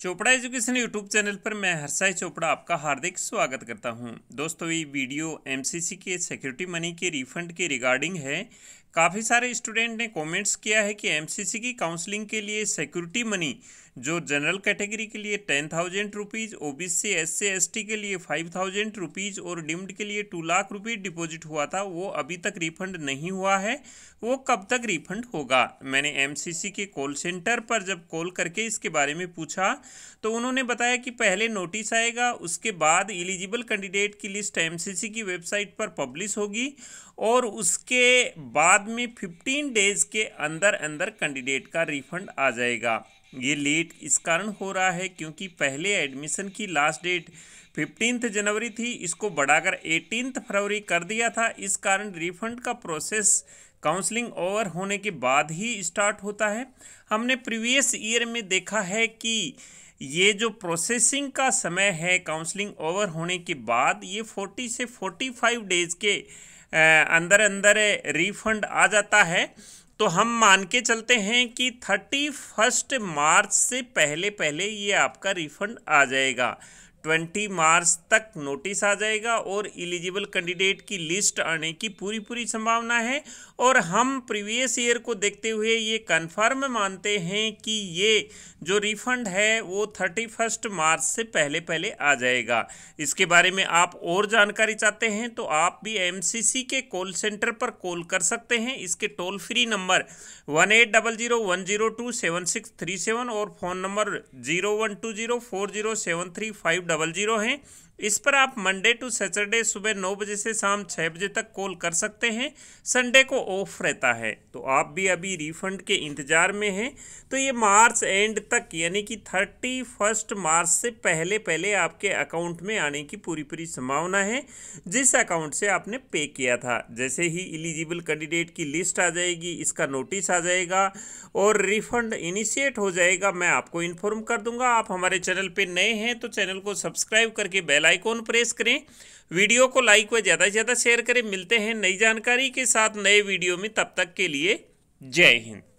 Chopra education YouTube channel पर मैं हर्षाई चोपड़ा आपका हार्दिक स्वागत करता हूं। दोस्तों ये वीडियो एमसीसी के सिक्योरिटी मनी के रिफंड के रिगार्डिंग है काफ़ी सारे स्टूडेंट ने कमेंट्स किया है कि एमसीसी की काउंसलिंग के लिए सिक्योरिटी मनी जो जनरल कैटेगरी के लिए ten thousand rupees O B C S C S T के लिए फाइव थाउजेंड रुपीज़ और डिम्ड के लिए टू लाख रुपीज़ डिपॉजिट हुआ था वो अभी तक रिफंड नहीं हुआ है वो कब तक रिफंड होगा मैंने एमसीसी के कॉल सेंटर पर जब कॉल करके इसके बारे में पूछा तो उन्होंने बताया कि पहले नोटिस आएगा उसके बाद एलिजिबल कैंडिडेट की लिस्ट एम की वेबसाइट पर पब्लिश होगी और उसके बाद में फिफ्टीन डेज के अंदर अंदर कैंडिडेट का रिफंड आ जाएगा ये लेट इस कारण हो रहा है क्योंकि पहले एडमिशन की लास्ट डेट फिफ्टींथ जनवरी थी इसको बढ़ाकर एटीनथ फरवरी कर दिया था इस कारण रिफंड का प्रोसेस काउंसलिंग ओवर होने के बाद ही स्टार्ट होता है हमने प्रीवियस ईयर में देखा है कि ये जो प्रोसेसिंग का समय है काउंसलिंग ओवर होने के बाद ये फोर्टी से फोर्टी फाइव डेज़ के अंदर अंदर रिफंड आ जाता है तो हम मान के चलते हैं कि थर्टी फर्स्ट मार्च से पहले पहले ये आपका रिफंड आ जाएगा ट्वेंटी मार्च तक नोटिस आ जाएगा और इलिजिबल कैंडिडेट की लिस्ट आने की पूरी पूरी संभावना है और हम प्रीवियस ईयर को देखते हुए ये कन्फर्म मानते हैं कि ये जो रिफंड है वो थर्टी फर्स्ट मार्च से पहले पहले आ जाएगा इसके बारे में आप और जानकारी चाहते हैं तो आप भी एम के कॉल सेंटर पर कॉल कर सकते हैं इसके toll free number one eight double zero one zero two seven six three seven और phone number zero one two zero four zero seven three five double zero है इस पर आप मंडे टू सैटरडे सुबह नौ बजे से शाम छः बजे तक कॉल कर सकते हैं संडे को ऑफ रहता है तो आप भी अभी रिफंड के इंतज़ार में हैं तो ये मार्च एंड तक यानी कि थर्टी फर्स्ट मार्च से पहले पहले आपके अकाउंट में आने की पूरी पूरी संभावना है जिस अकाउंट से आपने पे किया था जैसे ही एलिजिबल कैंडिडेट की लिस्ट आ जाएगी इसका नोटिस आ जाएगा और रिफंड इनिशिएट हो जाएगा मैं आपको इन्फॉर्म कर दूंगा आप हमारे चैनल पर नए हैं तो चैनल को सब्सक्राइब करके बेल बेलाइकोन प्रेस करें वीडियो को लाइक व ज़्यादा से ज़्यादा शेयर करें मिलते हैं नई जानकारी के साथ नए वीडियो में तब तक के लिए जय हिंद